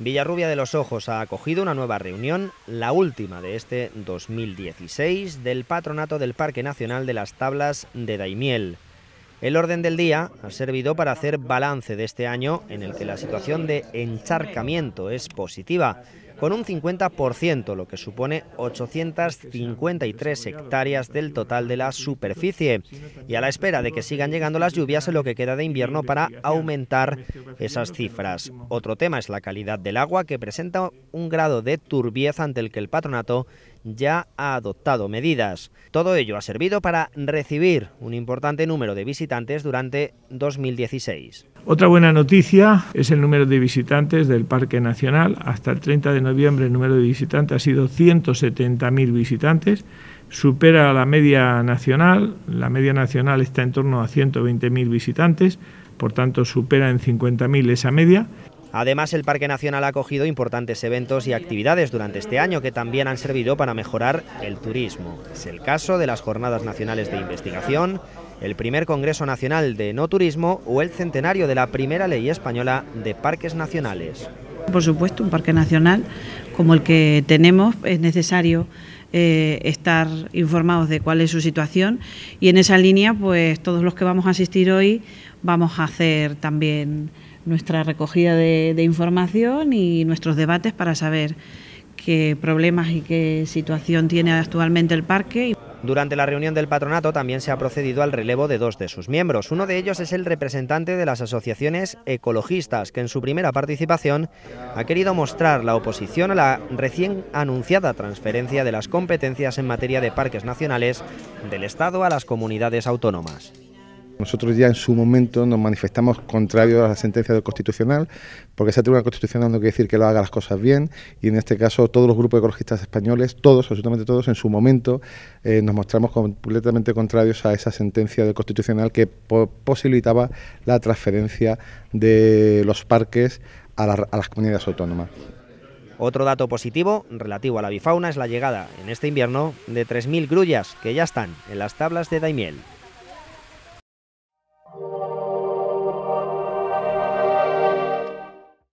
Villarrubia de los Ojos ha acogido una nueva reunión, la última de este 2016, del Patronato del Parque Nacional de las Tablas de Daimiel. El orden del día ha servido para hacer balance de este año en el que la situación de encharcamiento es positiva con un 50%, lo que supone 853 hectáreas del total de la superficie. Y a la espera de que sigan llegando las lluvias en lo que queda de invierno para aumentar esas cifras. Otro tema es la calidad del agua, que presenta un grado de turbieza ante el que el patronato ya ha adoptado medidas. Todo ello ha servido para recibir un importante número de visitantes durante 2016. Otra buena noticia es el número de visitantes del Parque Nacional. Hasta el 30 de noviembre el número de visitantes ha sido 170.000 visitantes. Supera la media nacional. La media nacional está en torno a 120.000 visitantes. Por tanto, supera en 50.000 esa media. Además, el Parque Nacional ha acogido importantes eventos y actividades durante este año que también han servido para mejorar el turismo. Es el caso de las Jornadas Nacionales de Investigación, el primer Congreso Nacional de No Turismo o el centenario de la primera ley española de parques nacionales. Por supuesto, un parque nacional como el que tenemos es necesario eh, estar informados de cuál es su situación y en esa línea, pues todos los que vamos a asistir hoy vamos a hacer también nuestra recogida de, información y nuestros debates para saber qué problemas y qué situación tiene actualmente el parque. Durante la reunión del patronato también se ha procedido al relevo de dos de sus miembros. Uno de ellos es el representante de las asociaciones ecologistas, que en su primera participación ha querido mostrar la oposición a la recién anunciada transferencia de las competencias en materia de parques nacionales del Estado a las comunidades autónomas. Nosotros ya en su momento nos manifestamos contrarios a la sentencia del Constitucional, porque esa tribuna Constitucional no quiere decir que lo haga las cosas bien, y en este caso todos los grupos ecologistas españoles, todos, absolutamente todos, en su momento eh, nos mostramos completamente contrarios a esa sentencia del Constitucional que posibilitaba la transferencia de los parques a, a las comunidades autónomas. Otro dato positivo relativo a la bifauna es la llegada, en este invierno, de 3.000 grullas que ya están en las tablas de Daimiel.